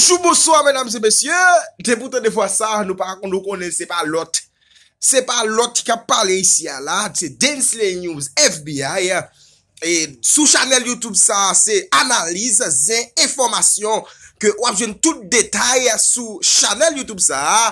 Joubousso a menam se besye, de bouton de fwa sa, nou pa akon nou konen se pa lot, se pa lot ka pale isi a la, se Densley News, FBI, sou chanel Youtube sa se analize zin informasyon ke wapjen tout detay sou chanel Youtube sa a.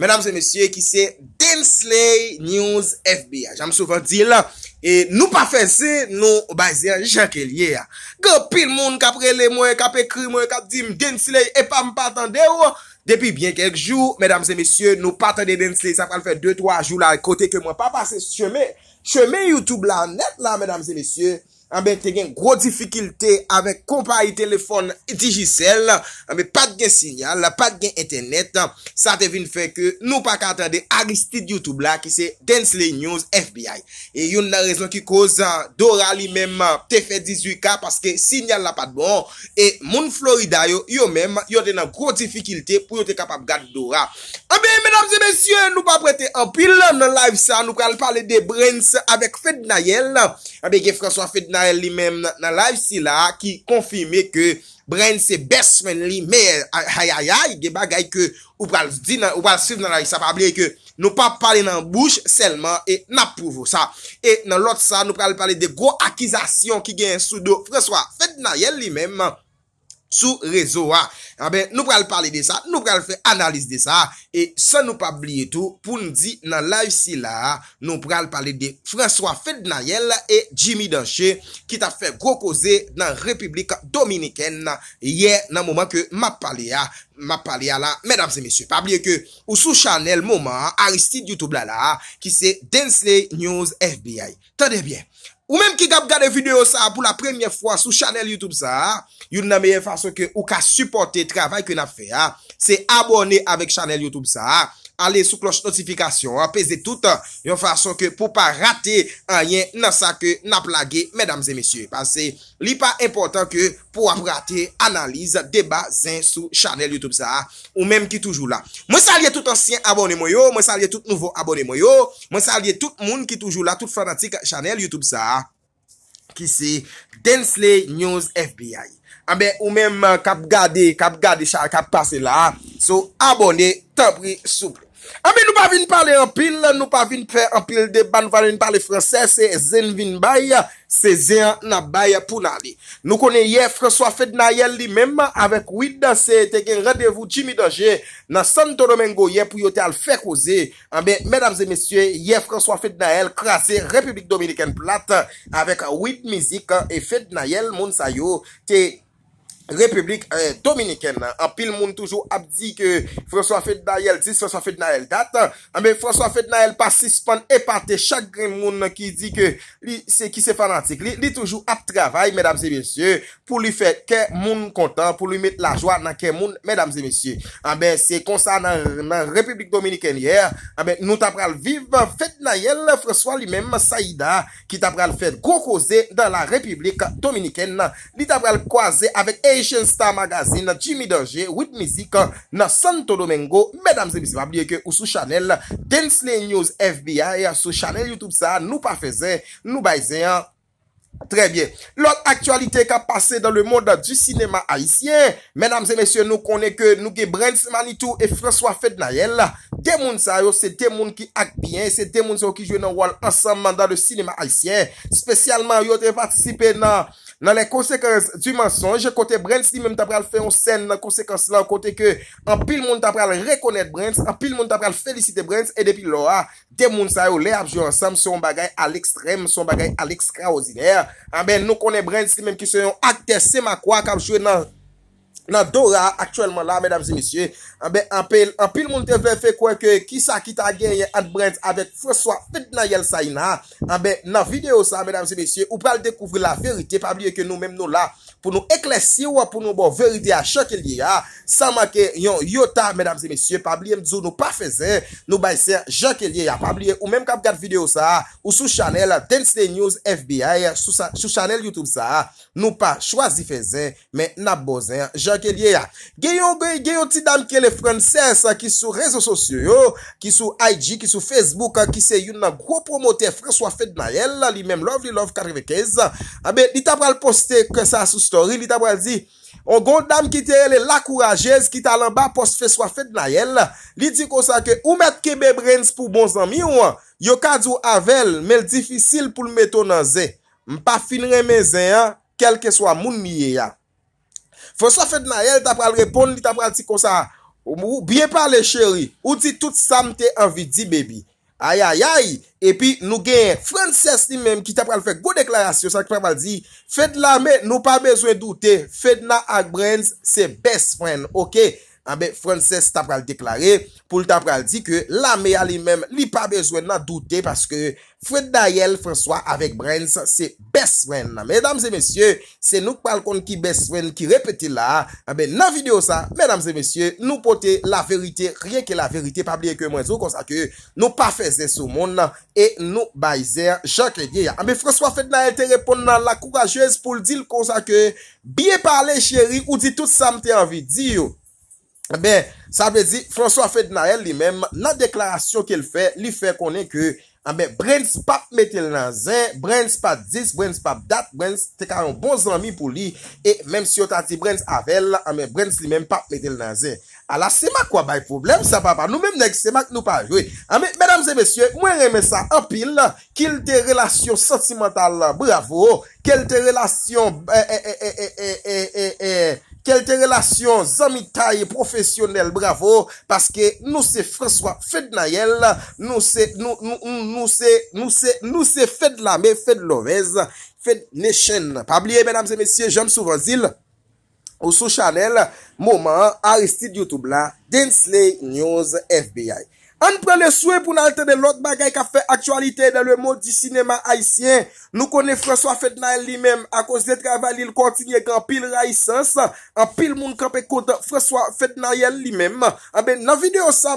Mèdam se mèsyè ki se Densley News FBA. Jame soufan di la. E nou pa fè se, nou ba zè jankè liè ya. Gò pil moun kap rele mwen, kap ekri mwen, kap di m Densley e pa m patande yo. Oh. Depi bien kèk jou, mèdam se mèsyè, nou patande Densley. Sa pral fè 2-3 jou la, kote ke mwen. Pa pa se chèmè, chèmè YouTube la net la mèdam se mèsyè. anbe ah, te gen gro difikilte avek kompa yi telefon di jisel, ah, anbe pat gen sinyal pat gen internet, sa te vin fe ke nou pa katande Aristide Youtube la ki se Densley News FBI e yon nan rezon ki koz Dora li menm ah, te fe 18k paske sinyal la pa dbo e moun Florida yo, yo menm yo te nan gro difikilte pou yo te kapap gade Dora, anbe menm zemesye nou pa prete anpil nan live sa nou pa ale pale de Brents avek Fedna Yel, anbe ge François Fedna Frensois, fèd nan yè li mèm nan live si la ki konfime ke brèn se besmen li me hayayay ge bagay ke ou pral siv nan live sa pabliye ke nou pa pale nan bouche selman e napouvou sa. E nan lot sa nou pral pale de go akizasyon ki gen sou do. Frensois, fèd nan yè li mèm nan. Sou rezo a, nou pral pale de sa, nou pral fe analise de sa E sa nou pa bli etou, pou nou di nan live si la Nou pral pale de François Fednayel e Jimmy Danche Ki ta fe grokose nan Republik Dominikene Ye nan mouman ke map pale a, map pale a la Medam se mesye, pa bli e ke ou sou chanel mouman Aristide Youtube la la, ki se Densley News FBI Tade bien Ou menm ki gab gade video sa pou la premye fwa sou chanel YouTube sa. You nan meye fason ke ou ka supporte travay ke nan fe ya. Se abone avek chanel YouTube sa. alè sou kloche notifikasyon, apèze tout, yon fason ke pou pa rate, a yè nan sa ke nan plage, mèdames et messieurs, panse li pa important ke pou ap rate, analize, deba zè sou chanel YouTube sa, ou mèm ki toujou la. Mwen salye tout ansyen abonè mwen yo, mwen salye tout nouvo abonè mwen yo, mwen salye tout moun ki toujou la, tout fanatik chanel YouTube sa, ki se Densley News FBI. A ah mèm ou mèm euh, kap gade, kap gade chanel, kap pase la, sou abonè, Ambe nou pa vin pale anpil, nou pa vin pre anpil de ban valen pale franse, se zen vin baye, se zen nan baye pou nade. Nou kone ye François Fednayel li menm avèk ouid danse te gen radevou chimidaje nan Santo Domingo ye pou yote al fèk ose. Ambe, ah mèdames et messieurs, ye François Fednayel krasè Republik Dominikèn Plat avèk ouid mizik e Fednayel moun sayo te... Republik euh, Dominiken nan, apil moun Toujou ap di ke François Fethnael Dis François Fethnael dat ah, François Fethnael pasispan epate Chakre moun ki di ke Ki se fanatik, li toujou ap Travay, mèdames et mèsyè, pou li fè Kè moun kontan, pou li mèd la jwa Nan kè moun, mèdames et mèsyè Se konsan nan Republik Dominiken Yè, nou tapral viv Fethnael, François li mèm Saida, ki tapral fèd Gokose dan la Republik Dominiken Li tapral kwaze avèk e Nation Star Magazine, Jimmy Dajé, With Music, Santo Domingo, Mesdames et Messieurs, ou sou chanel, Densley News FBI, ou sou chanel Youtube sa, Nou pa feze, nou baize, Trè bie, lor aktualite ka pase dan le moda du sinema Haitien, Mesdames et Messieurs, nou konè ke nou ge Brent Manitou et François Feth Nayel, Te moun sa yo, se te moun ki ak bie, se te moun sa yo ki jwe nan wal asanman dan le sinema Haitien, Spesyalman yo te patisipe nan... nan le konsekans du mason, je kote Brents li menm tabral feyon sen nan konsekans la, kote ke an pil moun tabral rekonet Brents, an pil moun tabral felicite Brents, e depi lo a, de moun sa yo le apjou ansam, son bagay al ekstrem, son bagay al ekstraoziner, an ben nou kone Brents li menm ki seyon akte sema kwa, kabjou nan... nan Dora, aktuelman la, mèdames et messieurs, anbe, eh anpe, anpe l moun te vefè kwenke, ki sa ki ta genye, an brent avèk fòswa, fèd nan yèl sa yina, anbe, nan video sa, mèdames et messieurs, ou pa l dekouvre la verite, pabliye, ke nou mèm nou la, pou nou eklesi ou pou nou bo verite a, chèk el diya, sa makè yon yota, mèdames et messieurs, pabliye, mdzo nou pa fèze, nou bayse, chèk el diya, pabliye, ou mèm kap kat video sa, ou sou chanel Densite News FBI, sou chanel Youtube sa, Gye yon ti dam ke le franses Ki sou rezo sosyo Ki sou IG, ki sou Facebook Ki se yon nan gro promoter Frans wafet nan el Li menm lov, li lov 45 Li tabral poste kwa sa sou story Li tabral di O gon dam ki te ele lakourajez Ki ta lan ba poste frans wafet nan el Li di kwa sa ke ou met kebe brens pou bon zami Yo kadou avel Mel difisil pou l meto nan ze Mpa fin reme ze Kelke swa moun niye ya Foswa Fednayel ta pral repon li ta pral ti konsa, ou bie parle cheri, ou di tout sam te avidi bebi. Ayayay, epi nou gen Frances li menm ki ta pral fek go deklarasyon sa ki pral val di, Fednayel nou pa bezwe doute, Fednayel akbrenz se bes fwen, okey? A ah be, Frances ta pral deklare, pou l ta pral di ke la me a li mem li pa bezwen nan doute paske Fred Dayel, François, avek Brent, se beswen nan. Mesdames et messieurs, se nou pral kon ki beswen, ki repete la, a be, nan video sa, mesdames et messieurs, nou pote la verite, rieke la verite, pa blieke mwen zo, konsa ke nou pa feze sou moun nan, e nou bayze, jake dye ya. Ah a be, François, Fred Dayel te repon nan la kourajez pou l di l konsa ke, biye parle chéri, ou di tout samte anvi, di yo. Eh ben, sa be di, François Ferdinand, li menm, la deklarasyon ke l fè, li fè konen ke, ame, Brents pap mette l nan zè, Brents pa diz, Brents pap dat, Brents te ka yon bon zanmi pou li, e, menm si yo tati Brents avel, ame, eh Brents li menm pap mette l nan zè. Ala, seman kwa bay problem sa, papa, nou menm nek, seman nou pa jouy. Eh ame, menm zè besye, mwen reme sa apil, kil te relasyon sotimental la, bravo, kil te relasyon, e, e, e, e, e, e, e, e, e, e, Kelte relasyon zami taye profesyonel bravo Paske nou se François Fede Nayel Nou se Fede Lame, Fede Lowez, Fede Nechen Pabliye menam se mesye jom sou vanzil Ou sou chanel Mouman Aristide Yotubla Densley News FBI An prele souye pou nan altene lout bagay ka fe aktualite dan le mode di sinema aisyen. Nou kone François Fethnael li mem a kose de travale il kontinye kan pil rayisans. Pil moun kape kote François Fethnael li mem. Ah nan video sa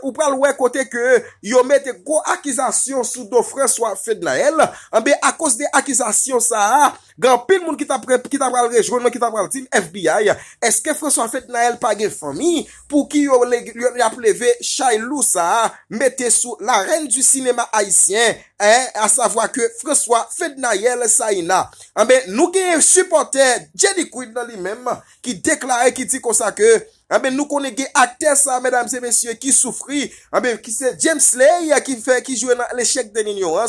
ou pral wè kote ke yo mette ko akizasyon sou do François Fethnael. A ah kose de akizasyon sa kan pil moun ki ta pral rejoun ki ta pral tim FBI. Eske François Fethnael pa gen fomi pou ki yo le ap leve Chaylou sa mette sou la renne du sinema haisyen a savoa ke François Fednayel sa yina. A ah be nou gen supporter Jenny Quinn nan li men ki dekla e ki di kon sa ke a be nou kon e gen akter sa ki soufri. A be James Lay a ki jouen l'échec de l'union. A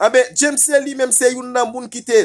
ah be James Lay li men se yon nan moun ki te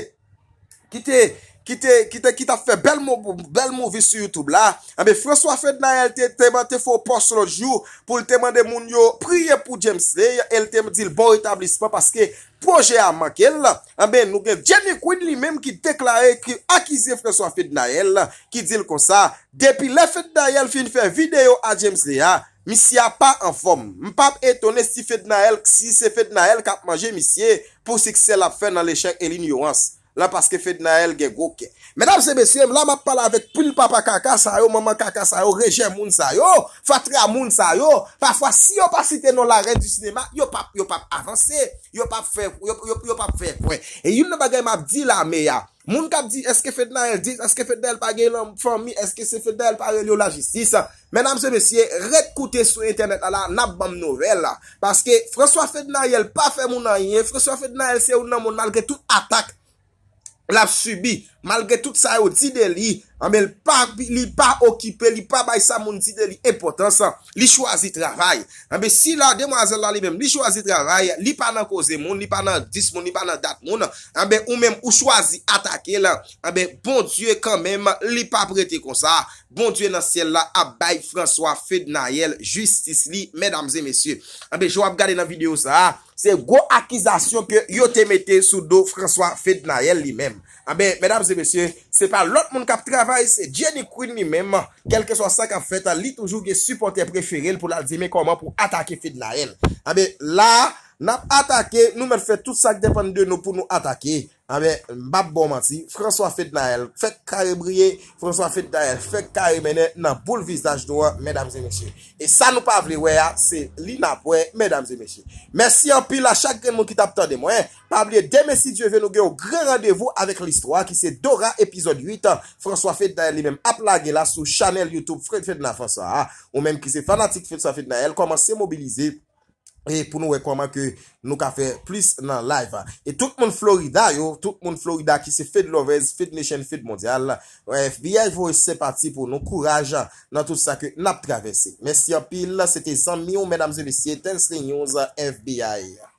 ki te ki te, ki te, ki ta fe bel mou, bel mou vi su YouTube la, ame ah, François Fednayel te teman te fo post lojou, pou teman de moun yo priye pou James Lee, el teman dil bon etablisman, paske proje a mak el, ame ah, nou gen, Jenny Quinley mem ki deklare, ki akize François Fednayel, ki dil kon sa, depi le Fednayel ah. fin fe video a James Lee a, misi a pa an fom, m pap etonè si Fednayel, si se Fednayel kap manje misi e, pou si kse la fe nan le chèk el inyoans, nan paske Fede Nael ge goke. Menam se besye, m la map pala avet pul papa kaka sa yo, mama kaka sa yo, rejen moun sa yo, fatre a moun sa yo, pafwa si yo pa site nan la rej du sinema, yo pap avanse, yo pap fe, yo pap fe kwen. E yon nan bagay map di la me ya, moun kap di, eske Fede Nael di, eske Fede Nael pa gen lom fomi, eske se Fede Nael pa rel yo la jistisa. Menam se besye, rekoute sou internet ala, nab bam novella, paske François Fede Nael pa fe moun nan yen, François Fede Nael se l'a subi Malge tout sa yo di de li ah, Li pa okipe Li pa bay sa moun di de li e Li chwazi travay ah, Li chwazi travay Li pa nan koze moun Li pa nan dis moun ah, Ou mèm ou chwazi atake Bon die kan mèm li pa prete kon sa Bon die nan sèl la Abay François Fednayel Justice li mèdames et messieurs Jowab gade nan video sa Se go akizasyon ke yo te mette Soudo François Fednayel li mèm Mèdames et messieurs monsye, se pa lot moun kap travay se Jenny Queen ni menman, kelke so sa kap fet a li toujou ge supporter preferil pou la zime koman pou atake fid na el, a ah be la N ap atake, nou men fè tout sa k depande de nou pou nou atake. Ame, ah mbap bon mati, François Fede Naël fèk karebriye, François Fede Naël fèk karebriye nan pou l vizaj nou, mèdames et mèche. E sa nou pa avle, wè ya, se li nap wè, mèdames et mèche. Mèsi an pi la, chak gen moun ki tap tande mwen. Pa avle, demè si djè vè nou gen ou gre randevou avèk l'histoire ki se Dora, epizode 8. François Fede Naël li men ap lage la sou chanel Youtube Fred Fede Naël François. Ou men ki se fanatik Fred Fede Naël, koman se mobilize. E pou nou rekwaman ke nou ka fe plis nan live. E tout moun Florida yo, tout moun Florida ki se Fed Lovers, Fed Mission, Fed Mondial. FBI voice se parti pou nou kouraja nan tout sa ke nap travesse. Mestyapil, la sete 100 milyon medam zilisye ten srenyon za FBI.